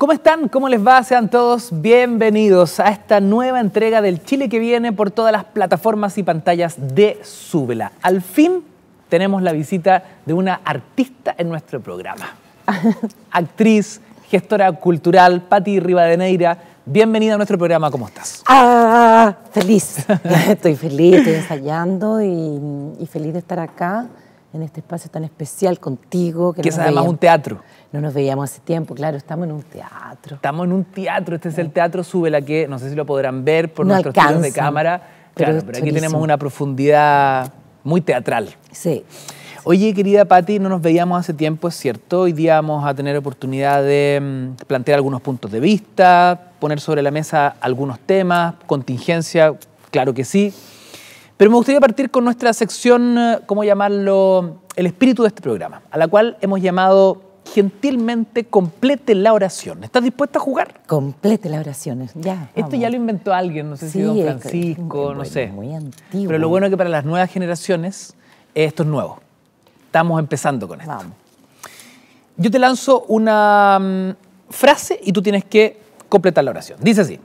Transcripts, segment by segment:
¿Cómo están? ¿Cómo les va? Sean todos bienvenidos a esta nueva entrega del Chile que viene por todas las plataformas y pantallas de Súbela. Al fin tenemos la visita de una artista en nuestro programa. Actriz, gestora cultural, Patti Rivadeneira. Bienvenida a nuestro programa, ¿cómo estás? Ah, feliz. estoy feliz, estoy ensayando y, feliz de estar acá en este espacio tan especial contigo. Que, es además un teatro. No nos veíamos hace tiempo, claro, estamos en un teatro. Estamos en un teatro, este es el Teatro Sube la que, no sé si lo podrán ver por nuestros tiros de cámara. Pero, pero aquí tenemos una profundidad muy teatral. Sí. Oye, querida Patti, no nos veíamos hace tiempo, es cierto. Hoy día vamos a tener oportunidad de mm, plantear algunos puntos de vista, poner sobre la mesa algunos temas, contingencia, claro que sí. Pero me gustaría partir con nuestra sección, eh, ¿cómo llamarlo? El espíritu de este programa, a la cual hemos llamado gentilmente complete la oración. ¿Estás dispuesta a jugar? Complete la oración, ya. Esto ya lo inventó alguien, no sé si Don Francisco, no sé. Muy antiguo. Pero lo bueno es que para las nuevas generaciones esto es nuevo. Estamos empezando con esto. Vamos. Yo te lanzo una mm, frase y tú tienes que completar la oración. Dice así.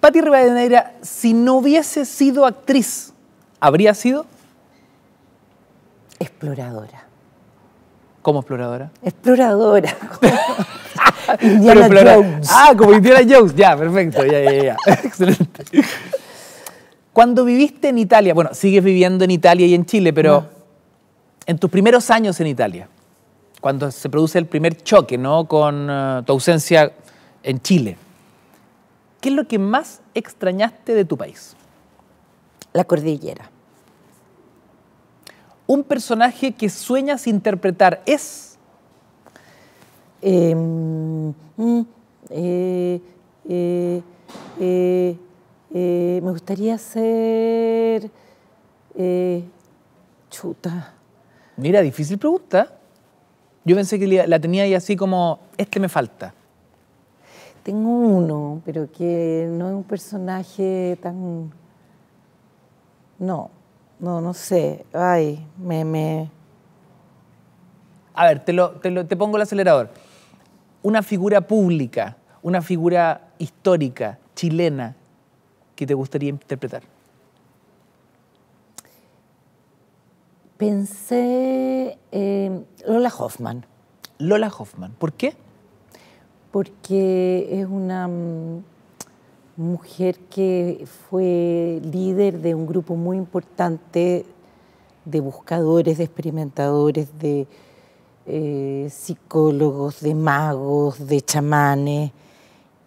Pati Rivadeneira, si no hubiese sido actriz, ¿habría sido? Exploradora. ¿Como exploradora? Exploradora. Indiana Jones. Ah, como Indiana Jones. Ya, perfecto. Ya, ya, ya. Excelente. Cuando viviste en Italia, bueno, sigues viviendo en Italia y en Chile, pero en tus primeros años en Italia, cuando se produce el primer choque, ¿no? Con eh, tu ausencia en Chile, ¿qué es lo que más extrañaste de tu país? La cordillera un personaje que sueñas interpretar es? Em, mm, eh, eh, eh, me gustaría ser... chuta. Mira, difícil pregunta. Yo pensé que la tenía ahí así como, este me falta. Tengo uno, pero que no es un personaje tan... No, no, no sé. Ay, me... A ver, te, lo, te, pongo el acelerador. Una figura pública, una figura histórica, chilena, que te gustaría interpretar. Pensé em, Lola Hoffman. Lola Hoffman, ¿por qué? Porque es una mm, mujer que fue líder de un grupo muy importante de buscadores, de experimentadores, de eh, psicólogos, de magos, de chamanes.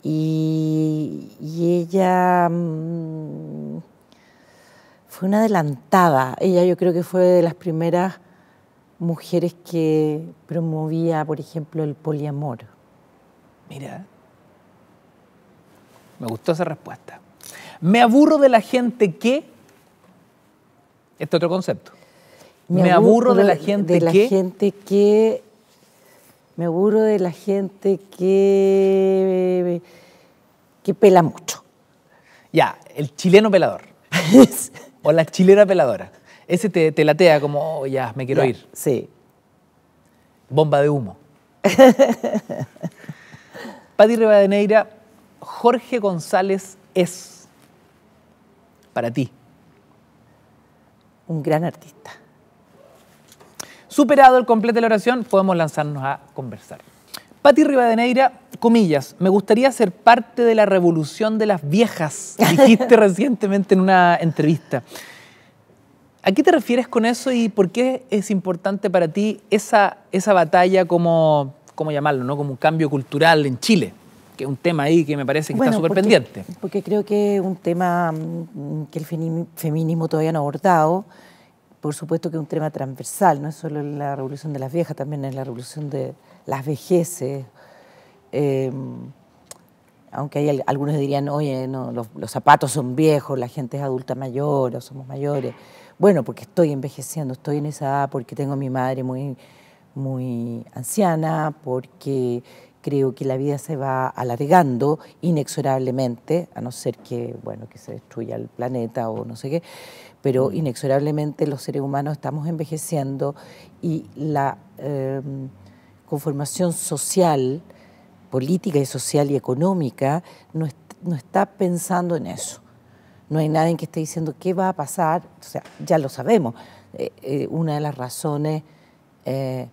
Y, ella mm, fue una adelantada. Ella yo creo que fue de las primeras mujeres que promovía, por ejemplo, el poliamor. Mira. Me gustó esa respuesta. Me aburro de la gente que... Este otro concepto. Me, aburro, de la gente que...? de la Gente que... Me aburro de la gente que... que pela mucho. Ya, el chileno pelador. o la chilena peladora. Ese te, latea como, oh, ya, me quiero ir. Sí. Bomba de humo. de Rivadeneira Jorge González es para ti? Un gran artista. Superado el completo de la oración, podemos lanzarnos a conversar. Pati Rivadeneira, comillas, me gustaría ser parte de la revolución de las viejas, dijiste recientemente en una entrevista. ¿A qué te refieres con eso y por qué es importante para ti esa, batalla como, ¿cómo llamarlo? Como un cambio cultural en Chile que un tema ahí que me parece que está súper pendiente. Porque creo que es un tema mm, que el feminismo todavía no ha abordado. Por supuesto que es un tema transversal, no es solo la revolución de las viejas, también es la revolución de las vejeces. Em, aunque hay algunos dirían, oye, no, los, zapatos son viejos, la gente es adulta mayor o somos mayores. Bueno, porque estoy envejeciendo, estoy en esa edad, porque tengo a mi madre muy, muy anciana, porque creo que la vida se va alargando inexorablemente, a no ser que, bueno, que se destruya el planeta o no sé qué, pero mm. inexorablemente los seres humanos estamos envejeciendo y la em, conformación social, política y social y económica no, está pensando en eso. No hay nadie que esté diciendo qué va a pasar, o sea, ya lo sabemos. Eh, eh, una de las razones eh,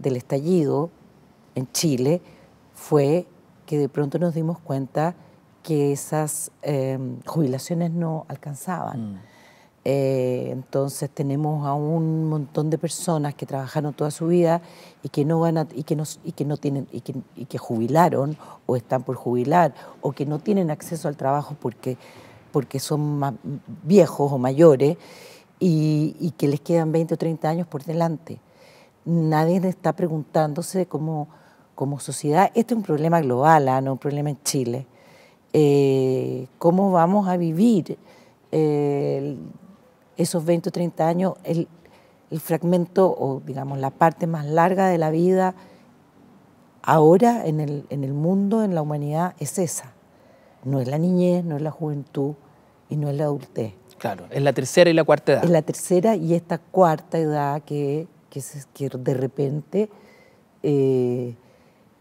del estallido en Chile fue que de pronto nos dimos cuenta que esas em, jubilaciones no alcanzaban. Mm. Eh, entonces tenemos a un montón de personas que trabajaron toda su vida y que no van y que y que no tienen y que, jubilaron o están por jubilar o que no tienen acceso al trabajo porque porque son más viejos o mayores y, y que les quedan 20 o 30 años por delante. Nadie está preguntándose cómo como sociedad, este es un problema global, ¿ah? no un problema en Chile, eh, cómo vamos a vivir eh, esos 20 o 30 años, el, fragmento o digamos la parte más larga de la vida ahora en el, en el mundo, en la humanidad, es esa. No es la niñez, no es la juventud y no es la adultez. Claro, es la tercera y la cuarta edad. Es la tercera y esta cuarta edad que, que, se, de repente eh,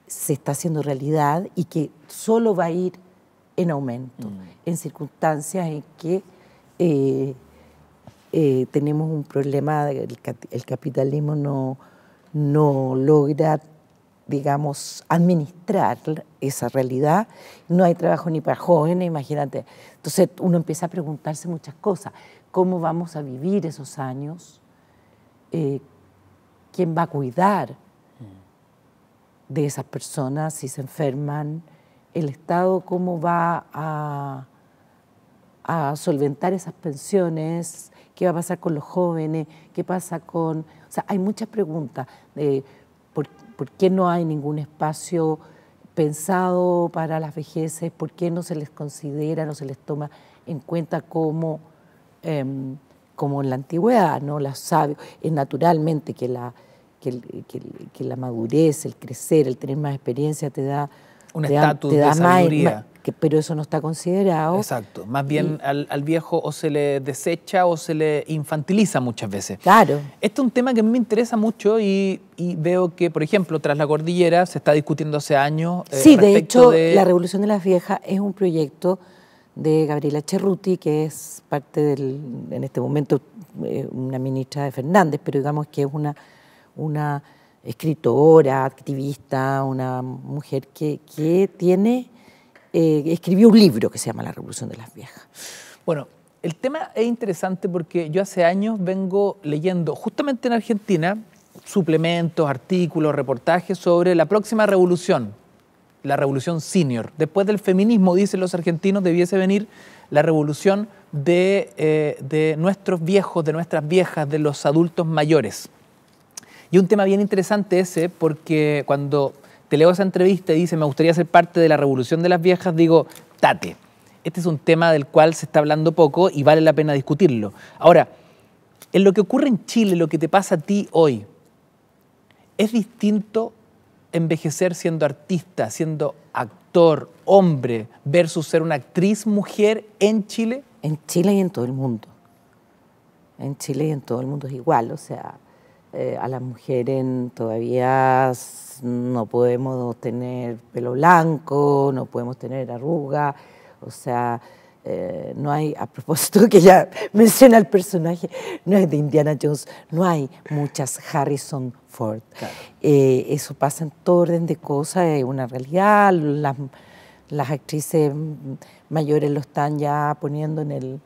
se está haciendo realidad y que solo va a ir en aumento, mm. en circunstancias en que eh, eh, tenemos un problema, el, capitalismo no, logra digamos, administrar esa realidad. No hay trabajo ni para jóvenes, imagínate. Entonces uno empieza a preguntarse muchas cosas. ¿Cómo vamos a vivir esos años? Eh, ¿Quién va a cuidar de esas personas si se enferman, el Estado cómo va a, solventar esas pensiones, qué va a pasar con los jóvenes, qué pasa con... O sea, hay muchas preguntas de por, qué no hay ningún espacio pensado para las vejeces, por qué no se les considera, no se les toma en cuenta como, em, como en la antigüedad, ¿no? la sabe, Es naturalmente que la que, la madurez, el crecer, el tener más experiencia te da... Un estatus de pero eso no está considerado. Exacto. Más bien al, viejo o se le desecha o se le infantiliza muchas veces. Claro. Este es un tema que me interesa mucho y, veo que, por ejemplo, tras la cordillera se está discutiendo hace años. Eh, sí, de hecho, la Revolución de las Viejas es un proyecto de Gabriela Cerruti, que es parte del, en este momento, eh, una ministra de Fernández, pero digamos que es una una escritora, activista, una mujer que, tiene, eh, escribió un libro que se llama La Revolución de las Viejas. Bueno, el tema es interesante porque yo hace años vengo leyendo justamente en Argentina suplementos, artículos, reportajes sobre la próxima revolución, la revolución senior. Después del feminismo, dicen los argentinos, debiese venir la revolución de eh, nuestros viejos, de nuestras viejas, de los adultos mayores. Y un tema bien interesante ese, porque cuando te leo esa entrevista y dice, me gustaría ser parte de la revolución de las viejas, digo, tate. Este es un tema del cual se está hablando poco y vale la pena discutirlo. Ahora, en lo que ocurre en Chile, lo que te pasa a ti hoy, es distinto envejecer siendo artista, siendo actor, hombre, versus ser una actriz mujer en Chile? En Chile y en todo el mundo. En Chile y en todo el mundo es igual, o sea, eh, a las mujeres todavía no podemos tener pelo blanco, no podemos tener arruga, o sea, eh, no hay, a propósito que ya menciona el personaje, no es de Indiana Jones, no hay muchas Harrison Ford. Eh, eso pasa en todo orden de cosas, es una realidad, las, las, actrices mm, mayores lo están ya poniendo en el,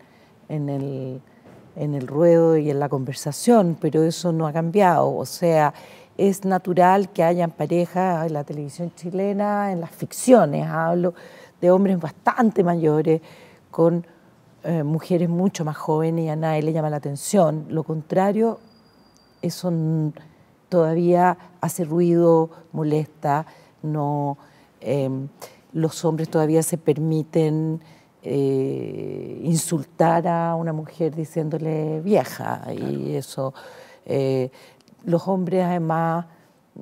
en el en el ruedo y en la conversación, pero eso no ha cambiado. O sea, es natural que hayan parejas en la televisión chilena, en las ficciones, hablo de hombres bastante mayores con eh, mujeres mucho más jóvenes y a nadie le llama la atención. Lo contrario, eso todavía hace ruido, molesta, no, em, los hombres todavía se permiten eh, insultar a una mujer diciéndole vieja y eso. Eh, los hombres además,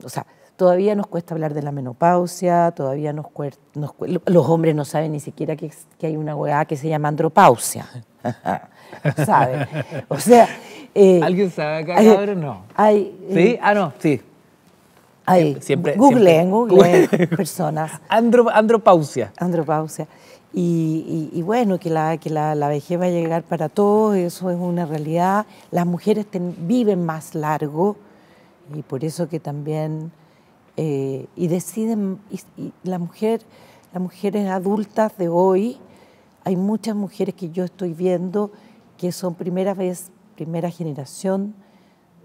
o sea, todavía nos cuesta hablar de la menopausia, todavía nos, cuesta, los hombres no saben ni siquiera que, hay una hueá que se llama andropausia. ¿Saben? O sea... Eh, ¿Alguien sabe acá, No. Hay, ¿Sí? Ah, no, sí. Hay, siempre, personas. Andro, andropausia. Andropausia. Y, bueno, que, la, que la, vejez va a llegar para todos, eso es una realidad. Las mujeres viven más largo y por eso que también, eh, y deciden, la mujer, las mujeres adultas de hoy, hay muchas mujeres que yo estoy viendo que son primera vez, primera generación,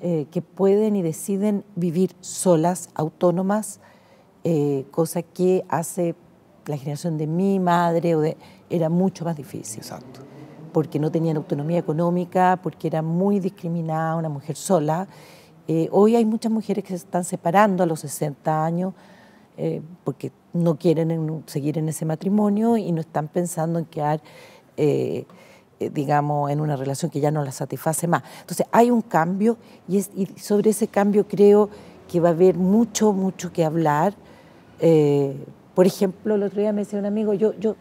eh, que pueden y deciden vivir solas, autónomas, eh, cosa que hace la generación de mi madre era mucho más difícil. Exacto. Porque no tenían autonomía económica, porque era muy discriminada una mujer sola. Eh, hoy hay muchas mujeres que se están separando a los 60 años eh, porque no quieren seguir en ese matrimonio y no están pensando en quedar, eh, digamos, en una relación que ya no la satisface más. Entonces hay un cambio y, y sobre ese cambio creo que va a haber mucho, mucho que hablar por ejemplo, el otro día me decía un amigo, yo, yo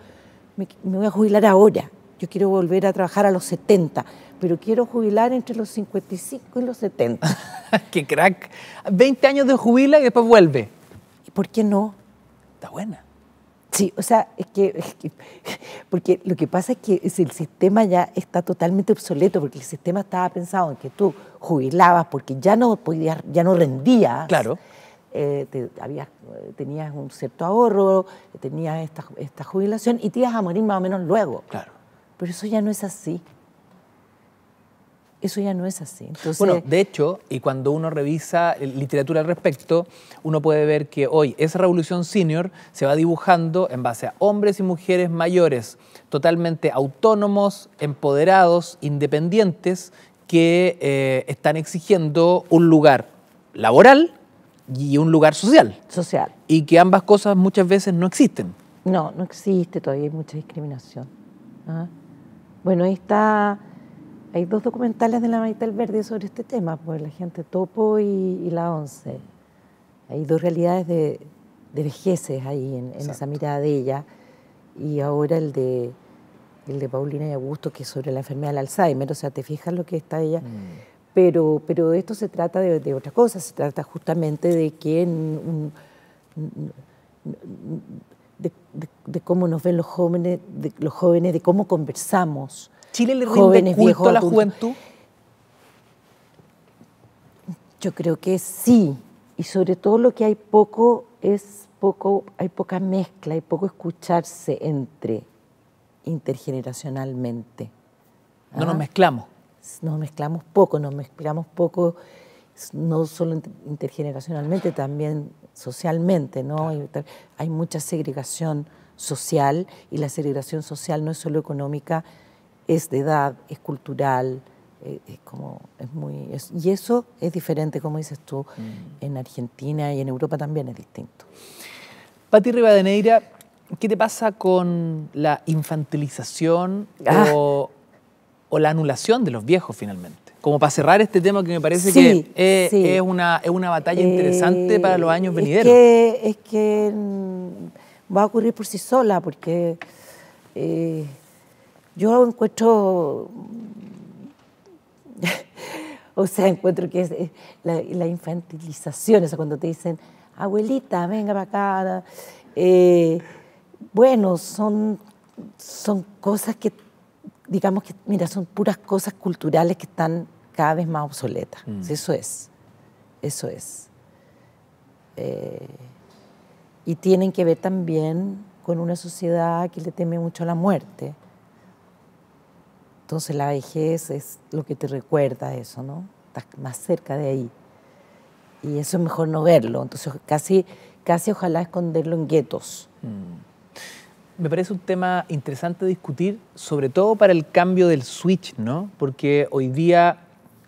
me, voy a jubilar ahora, yo quiero volver a trabajar a los 70, pero quiero jubilar entre los 55 y los 70. ¡Qué crack! 20 años de jubila y después vuelve. ¿Y por qué no? Está buena. Sí, o sea, es que, porque lo que pasa es que el sistema ya está totalmente obsoleto, porque el sistema estaba pensado en que tú jubilabas porque ya no podías, ya no rendías. Claro eh, eh, tenías un cierto ahorro, tenías esta, jubilación y te ibas a morir más o menos luego. Claro. Pero eso ya no es así. Eso ya no es así. bueno, de hecho, y cuando uno revisa literatura al respecto, uno puede ver que hoy esa revolución senior se va dibujando en base a hombres y mujeres mayores, totalmente autónomos, empoderados, independientes, que eh, están exigiendo un lugar laboral y un lugar social. Social. Y que ambas cosas muchas veces no existen. No, no existe todavía, hay mucha discriminación. ¿Ah? Bueno, está, hay dos documentales de la del Verde sobre este tema, pues la gente Topo y, la Once. Hay dos realidades de, vejeces ahí en, esa mirada de ella. Y ahora el de, el de Paulina y Augusto, que es sobre la enfermedad del Alzheimer. O sea, te fijas lo que está ella. Mm. Pero, pero esto se trata de, otra cosa, se trata justamente de que de, cómo nos ven los jóvenes, de, los jóvenes, de cómo conversamos. ¿Chile le rinde culto a la juventud? Yo creo que sí, y sobre todo lo que hay poco es poco, hay poca mezcla, hay poco escucharse entre intergeneracionalmente. No nos ¿Ah? mezclamos nos mezclamos poco, nos mezclamos poco no solo intergeneracionalmente, también socialmente, ¿no? Hay, mucha segregación social y la segregación social no es solo económica, es de edad, es cultural, eh, es como es muy y eso es diferente como dices tú mm. en Argentina y en Europa también es distinto. Pati Rivadeneira, ¿qué te pasa con la infantilización ah o la anulación de los viejos finalmente. Como para cerrar este tema que me parece que es, una, una batalla interesante para los años eh, venideros. Es que, mm, va a ocurrir por sí sola, porque eh, yo encuentro, o sea, encuentro que es la, infantilización, cuando te dicen, abuelita, venga para acá, eh, bueno, son, son cosas que digamos que, mira, son puras cosas culturales que están cada vez más obsoletas. Mm. Eso es, eso es. Eh, y tienen que ver también con una sociedad que le teme mucho a la muerte. Entonces la vejez es lo que te recuerda eso, ¿no? Estás más cerca de ahí. Y eso es mejor no verlo. Entonces casi, casi ojalá esconderlo en guetos. Mm me parece un tema interesante discutir, sobre todo para el cambio del switch, ¿no? Porque hoy día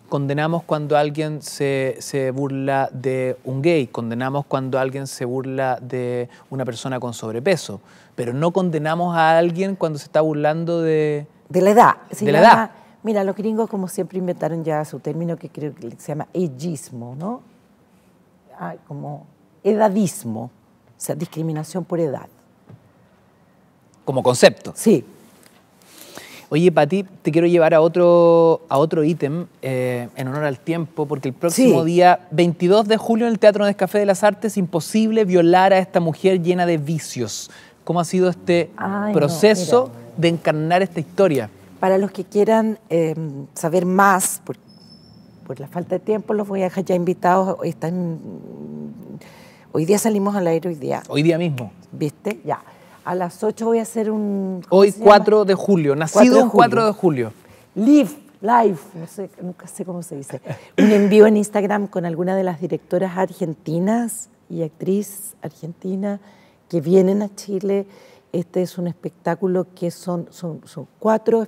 condenamos cuando alguien se, burla de un gay, condenamos cuando alguien se burla de una persona con sobrepeso, pero no condenamos a alguien cuando se está burlando de... De la edad. de la edad. Mira, los gringos como siempre inventaron ya su término que creo que se llama elismo, ¿no? Ah, como edadismo, o sea, discriminación por edad como concepto. Sí. Oye, Pati, te quiero llevar a otro, a otro ítem eh, en honor al tiempo, porque el próximo día, 22 de julio, en el Teatro Descafé de las Artes, imposible violar a esta mujer llena de vicios. ¿Cómo ha sido este proceso de encarnar esta historia? Para los que quieran em, saber más, por, la falta de tiempo, los voy a dejar ya invitados. Están, hoy día salimos al aire, hoy día. Hoy día mismo. ¿Viste? Ya. A las 8 voy a hacer un... Hoy 4 de julio, nacido 4 de julio. Live, live, no sé, nunca sé cómo se dice. Un envío en Instagram con alguna de las directoras argentinas y actriz argentina que vienen a Chile. Este es un espectáculo que son, son, cuatro,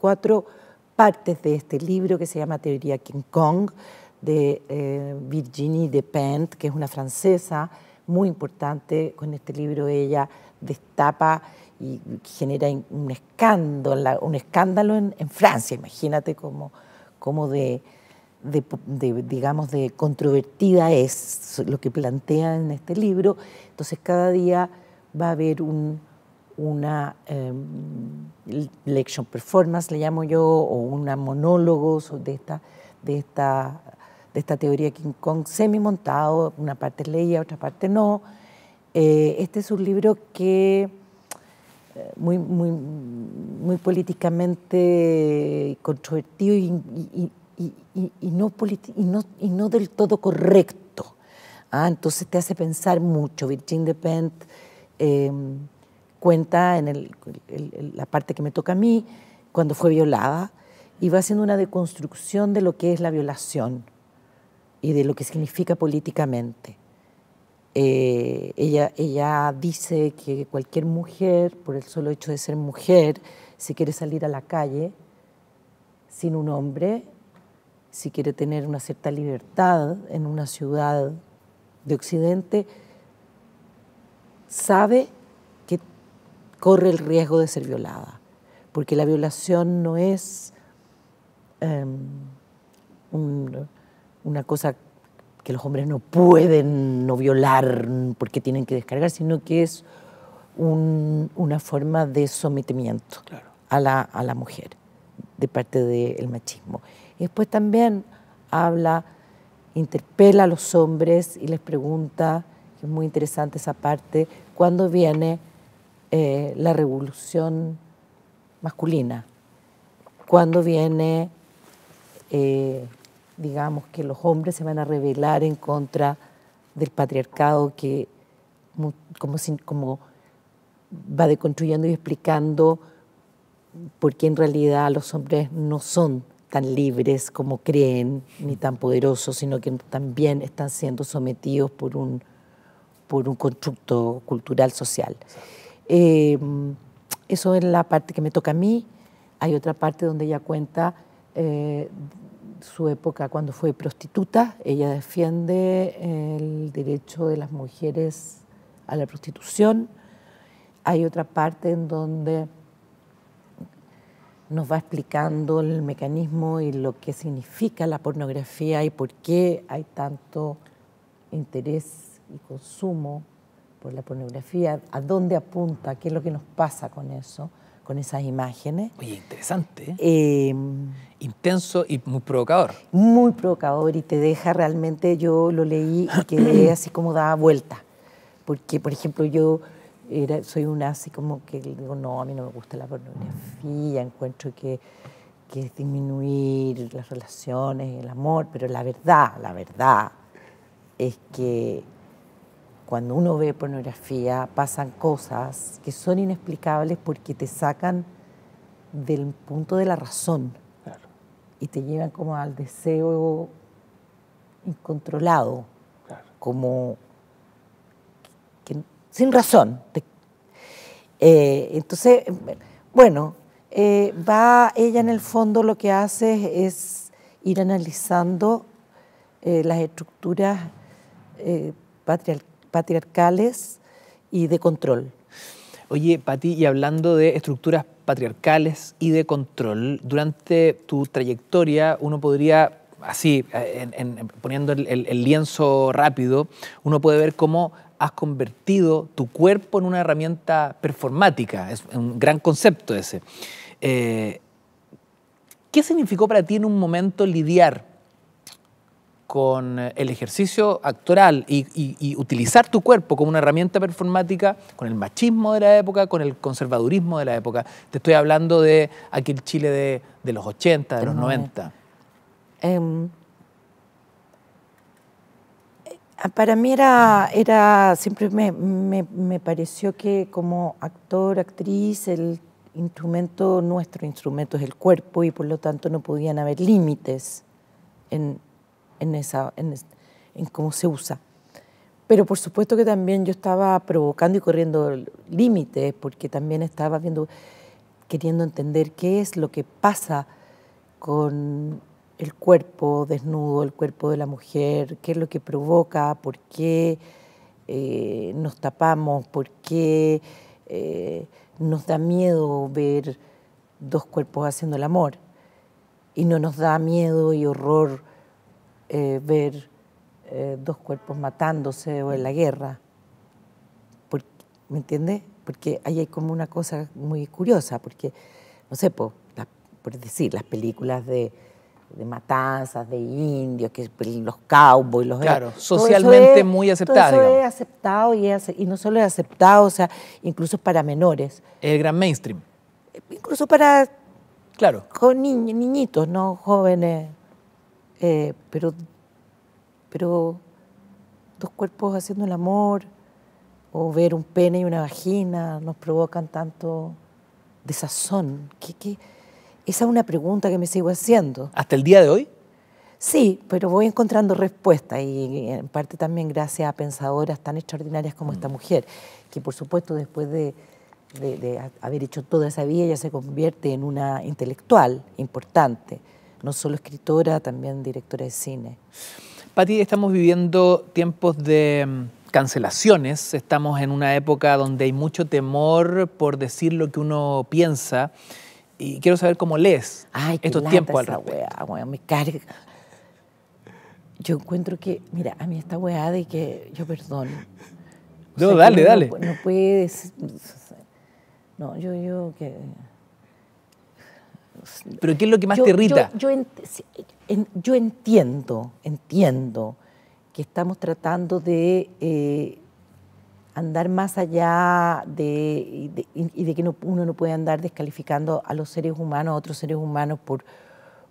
cuatro partes de este libro que se llama Teoría King Kong, de eh, Virginie Depent que es una francesa muy importante. Con este libro ella destapa y genera un escándalo, un escándalo en, Francia, imagínate cómo, de, digamos, de controvertida es lo que plantea en este libro. Entonces cada día va a haber una em, lección performance, le llamo yo, o una monólogo de esta, de esta, de esta teoría King Kong semi-montado, una parte leía, otra parte no eh, este es un libro que eh, muy, muy, muy políticamente controvertido y, no, y no del todo correcto. ¿ah? entonces te hace pensar mucho. Virginia Depent eh, cuenta en la parte que me toca a mí, cuando fue violada, y va haciendo una deconstrucción de lo que es la violación y de lo que significa políticamente. Eh, ella, ella dice que cualquier mujer, por el solo hecho de ser mujer, si quiere salir a la calle sin un hombre, si quiere tener una cierta libertad en una ciudad de Occidente, sabe que corre el riesgo de ser violada, porque la violación no es em, una cosa que los hombres no pueden no violar porque tienen que descargar, sino que es una forma de sometimiento a, la, mujer de parte del machismo. Y después también habla, interpela a los hombres y les pregunta, que es muy interesante esa parte, ¿cuándo viene eh, la revolución masculina? ¿Cuándo viene... Eh, digamos, que los hombres se van a rebelar en contra del patriarcado que como, como va deconstruyendo y explicando por qué en realidad los hombres no son tan libres como creen, ni tan poderosos, sino que también están siendo sometidos por un, por un constructo cultural social. Eh, eso es la parte que me toca a mí. Hay otra parte donde ella cuenta eh, su época cuando fue prostituta. Ella defiende el derecho de las mujeres a la prostitución. Hay otra parte en donde nos va explicando el mecanismo y lo que significa la pornografía y por qué hay tanto interés y consumo por la pornografía, a dónde apunta, qué es lo que nos pasa con eso con esas imágenes. Muy interesante. ¿eh? Em, Intenso y muy provocador. Muy provocador y te deja realmente, yo lo leí y quedé así como daba vuelta. Porque, por ejemplo, yo era, soy una así como que digo, no, a mí no me gusta la pornografía, encuentro que, que es disminuir las relaciones, el amor, pero la verdad, la verdad es que cuando uno ve pornografía pasan cosas que son inexplicables porque te sacan del punto de la razón y te llevan como al deseo incontrolado, como sin razón. Eh, entonces, bueno, eh, va ella en el fondo lo que hace es ir analizando eh, las estructuras patriarcales patriarcales y de control. Oye, Pati, y hablando de estructuras patriarcales y de control, durante tu trayectoria uno podría, así, poniendo el, lienzo rápido, uno puede ver cómo has convertido tu cuerpo en una herramienta performática. Es un gran concepto ese. Eh, ¿Qué significó para ti en un momento lidiar con eh, el ejercicio actoral y, utilizar tu cuerpo como una herramienta performática, con el machismo de la época, con el conservadurismo de la época. Te estoy hablando de aquel Chile de, los 80, de los 90. Em, eh, para mí era, era siempre me, me, pareció que como actor, actriz, el instrumento, nuestro instrumento es el cuerpo y por lo tanto no podían haber límites en, en, esa, en, cómo se usa. Pero por supuesto que también yo estaba provocando y corriendo límites, porque también estaba viendo, queriendo entender qué es lo que pasa con el cuerpo desnudo, el cuerpo de la mujer, qué es lo que provoca, por qué eh, nos tapamos, por qué eh, nos da miedo ver dos cuerpos haciendo el amor. Y no nos da miedo y horror eh, ver eh, dos cuerpos matándose o en la guerra. Porque, ¿Me entiendes? Porque ahí hay como una cosa muy curiosa, porque, no sé, por, por decir, las películas de, matanzas, de indios, que los cowboys, los... Claro, socialmente muy aceptado. Todo eso es aceptado y, y, no solo es aceptado, o sea, incluso para menores. El gran mainstream. Incluso para... Claro. Con niñitos, no jóvenes. Eh, pero, pero dos cuerpos haciendo el amor o ver un pene y una vagina nos provocan tanto desazón. Esa es una pregunta que me sigo haciendo. ¿Hasta el día de hoy? Sí, pero voy encontrando respuestas y en parte también gracias a pensadoras tan extraordinarias como esta mm. mujer, que por supuesto después de, de haber hecho toda esa vida ya se convierte en una intelectual importante no solo escritora, también directora de cine. Pati, estamos viviendo tiempos de mm, cancelaciones, estamos en una época donde hay mucho temor por decir lo que uno piensa y quiero saber cómo lees estos tiempos al respecto. Weá, weá, me carga. Yo encuentro que, mira, a mí esta weá de que yo perdono. No, dale, dale. No, puedes. No, yo yo que ¿Pero qué es lo que más te irrita? Yo, entiendo, entiendo que estamos tratando de eh, andar más allá de, y de que uno no puede andar descalificando a los seres humanos, a otros seres humanos por,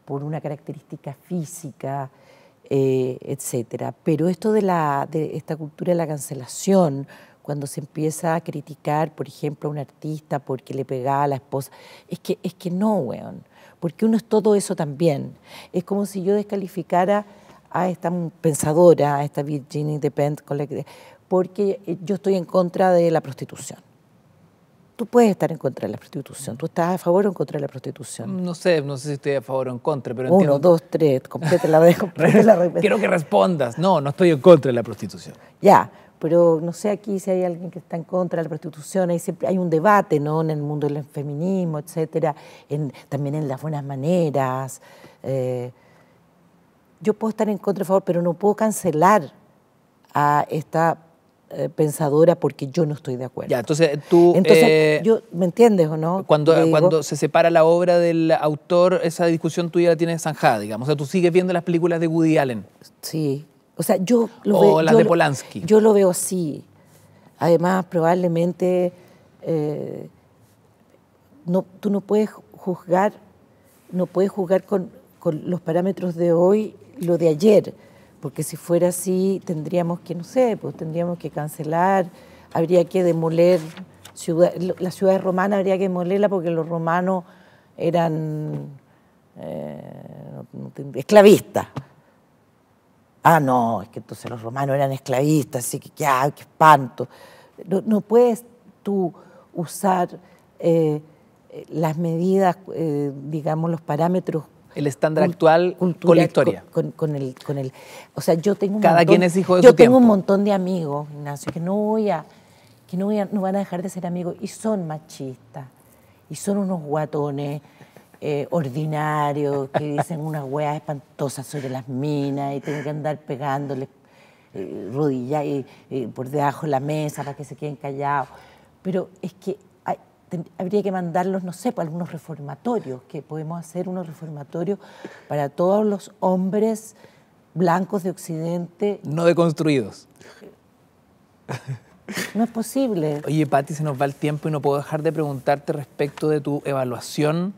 por una característica física, etc. Eh, etcétera. Pero esto de, la, de esta cultura de la cancelación, cuando se empieza a criticar, por ejemplo, a un artista porque le pegaba a la esposa. Es que, es que no, weón, porque uno es todo eso también. Es como si yo descalificara a esta pensadora, a esta Virginia Depend, porque yo estoy en contra de la prostitución. Tú puedes estar en contra de la prostitución. ¿Tú estás a favor o en contra de la prostitución? No sé, no sé si estoy a favor o en contra, pero Uno, dos, tres, complete la, complete Quiero que respondas. No, no estoy en contra de la prostitución. Ya, pero no sé aquí si hay alguien que está en contra de la prostitución, hay, siempre, hay un debate ¿no? en el mundo del feminismo, etcétera, también en las buenas maneras. Eh, yo puedo estar en contra, por favor, pero no puedo cancelar a esta eh, pensadora porque yo no estoy de acuerdo. Ya, entonces tú... Entonces, eh, yo, ¿me entiendes o no? Cuando, cuando se separa la obra del autor, esa discusión tuya la tienes zanjada, digamos. O sea, tú sigues viendo las películas de Woody Allen. Sí, o sea, yo lo veo. de Polanski. yo lo veo así. Además, probablemente eh, no, tú no puedes juzgar, no puedes juzgar con, los parámetros de hoy lo de ayer, porque si fuera así tendríamos que, no sé, pues tendríamos que cancelar, habría que demoler la ciudad romana, habría que demolerla porque los romanos eran eh, esclavistas ah, no, es que entonces los romanos eran esclavistas, así que qué espanto. No, puedes tú usar eh, las medidas, eh, digamos, los parámetros. El estándar actual con la historia. Con, el, con el, o sea, yo tengo un Cada quien es hijo de Yo tengo un montón de amigos, Ignacio, que no voy que no van a dejar de ser amigos y son machistas y son unos guatones eh, ordinarios que dicen unas weas espantosas sobre las minas y tienen que andar pegándoles eh, rodillas y, por debajo de la mesa para que se queden callados. Pero es que habría que mandarlos, no sé, para algunos reformatorios, que podemos hacer unos reformatorios para todos los hombres blancos de Occidente. No deconstruidos. No es posible. Oye, Patti, se nos va el tiempo y no puedo dejar de preguntarte respecto de tu evaluación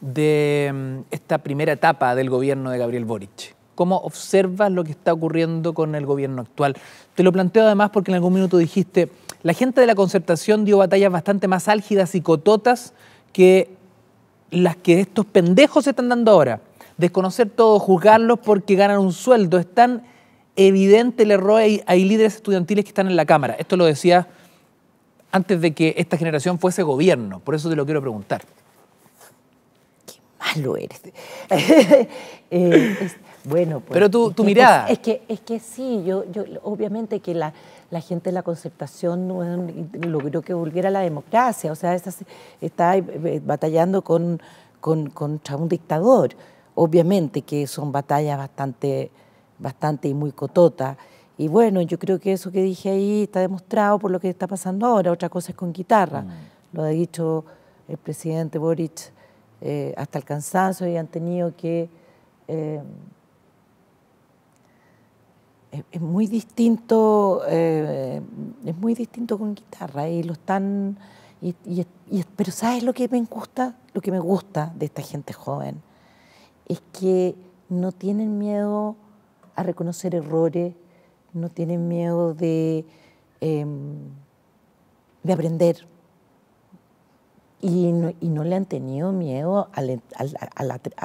de mm, esta primera etapa del gobierno de Gabriel Boric? ¿Cómo observas lo que está ocurriendo con el gobierno actual? Te lo planteo además porque en algún minuto dijiste, la gente de la concertación dio batallas bastante más álgidas y cototas que las que estos pendejos se están dando ahora. Desconocer todo, juzgarlos porque ganan un sueldo. Es tan evidente el error. Hay, hay líderes estudiantiles que están en la Cámara. Esto lo decía antes de que esta generación fuese gobierno. Por eso te lo quiero preguntar lo eres. Eh, bueno, pues, Pero tu, mirada. es, que, es que sí, yo, yo obviamente que la, gente de la concertación no eh, logró que volviera la democracia, o sea, está, está eh, batallando con, con, contra un dictador. Obviamente que son batallas bastante, bastante y muy cototas. Y bueno, yo creo que eso que dije ahí está demostrado por lo que está pasando ahora. Otra cosa es con guitarra. Mm. Lo ha dicho el presidente Boric eh, hasta el cansancio y han tenido que... Eh, es, muy distinto, eh, es muy distinto con guitarra y lo están... pero ¿sabes lo que me gusta? Lo que me gusta de esta gente joven es que no tienen miedo a reconocer errores, no tienen miedo de, em, de aprender y no, y no le han tenido miedo a,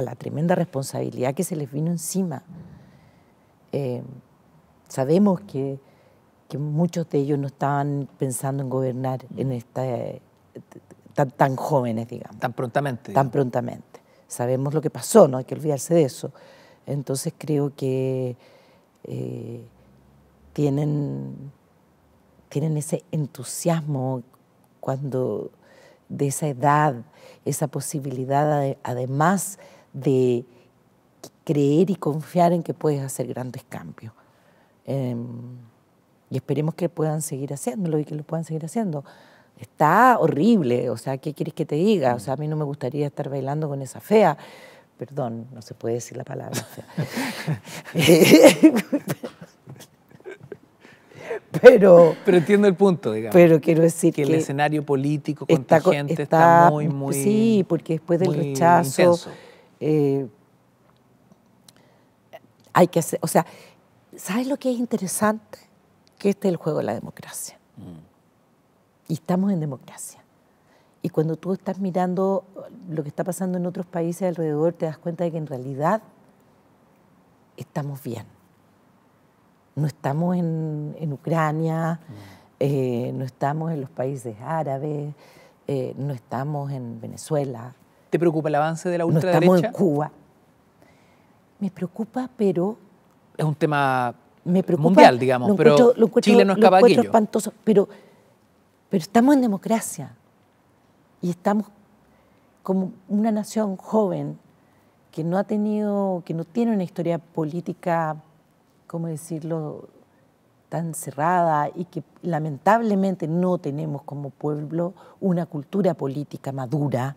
la, tremenda responsabilidad que se les vino encima. Eh, sabemos que, muchos de ellos no estaban pensando en gobernar en esta, eh, tan, tan, jóvenes, digamos. Tan prontamente. Tan prontamente. Sabemos lo que pasó, no hay que olvidarse de eso. Entonces creo que eh, tienen, tienen ese entusiasmo cuando de esa edad, esa posibilidad además de creer y confiar en que puedes hacer grandes cambios. Em, y esperemos que puedan seguir haciéndolo y que lo puedan seguir haciendo. Está horrible, o sea, ¿qué quieres que te diga? O sea, a mí no me gustaría estar bailando con esa fea. Perdón, no se puede decir la palabra. Eh, pero... Pero entiendo el punto, digamos. Pero quiero decir que... el escenario político contingente está, está, muy, muy... Sí, porque después del rechazo... Eh, hay que hacer... O sea, ¿sabes lo que es interesante? Que este es el juego de la democracia. Mm. Y estamos en democracia. Y cuando tú estás mirando lo que está pasando en otros países alrededor, te das cuenta de que en realidad estamos bien no estamos en, Ucrania, mm. eh, no estamos en los países árabes, eh, no estamos en Venezuela. ¿Te preocupa el avance de la ultraderecha? No estamos en Cuba. Me preocupa, pero... Es un tema me mundial, digamos, pero Chile no escapa lo espantoso, pero, pero estamos en democracia y estamos como una nación joven que no ha tenido, que no tiene una historia política ¿cómo decirlo?, tan cerrada y que lamentablemente no tenemos como pueblo una cultura política madura,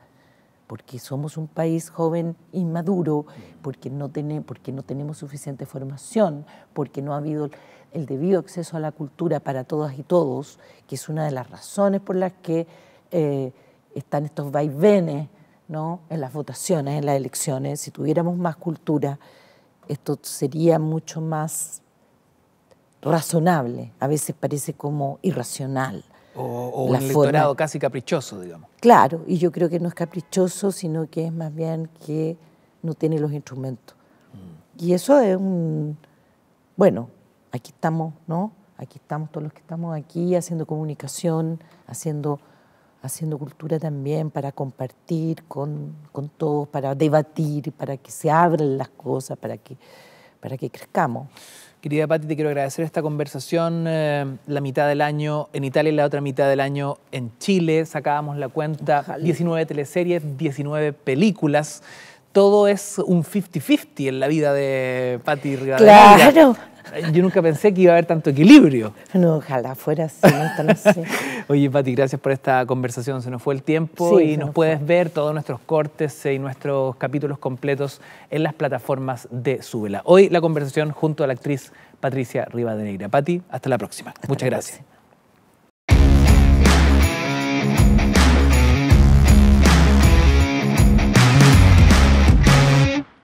porque somos un país joven inmaduro, porque no, tiene porque no tenemos suficiente formación, porque no ha habido el debido acceso a la cultura para todas y todos, que es una de las razones por las que eh, están estos vaivenes ¿no? en las votaciones, en las elecciones. Si tuviéramos más cultura, esto sería mucho más razonable. A veces parece como irracional. O, un electorado casi caprichoso, digamos. Claro, y yo creo que no es caprichoso, sino que es más bien que no tiene los instrumentos. Mm. Y eso es un... Bueno, aquí estamos, ¿no? Aquí estamos todos los que estamos aquí haciendo comunicación, haciendo haciendo cultura también para compartir con, todos, para debatir, para que se abran las cosas, para que, para que crezcamos. Querida Patti, te quiero agradecer esta conversación. Eh, la mitad del año en Italia y la otra mitad del año en Chile. Sacábamos la cuenta, 19 teleseries, 19 películas todo es un 50-50 en la vida de Patti Rivadavia. Claro. Yo nunca pensé que iba a haber tanto equilibrio. No, ojalá fuera así. Oye, Pati, gracias por esta conversación. Se nos fue el tiempo y nos, puedes ver todos nuestros cortes eh, y nuestros capítulos completos en las plataformas de Súbela. Hoy la conversación junto a la actriz Patricia Rivadeneira. Pati, hasta la próxima. Muchas gracias.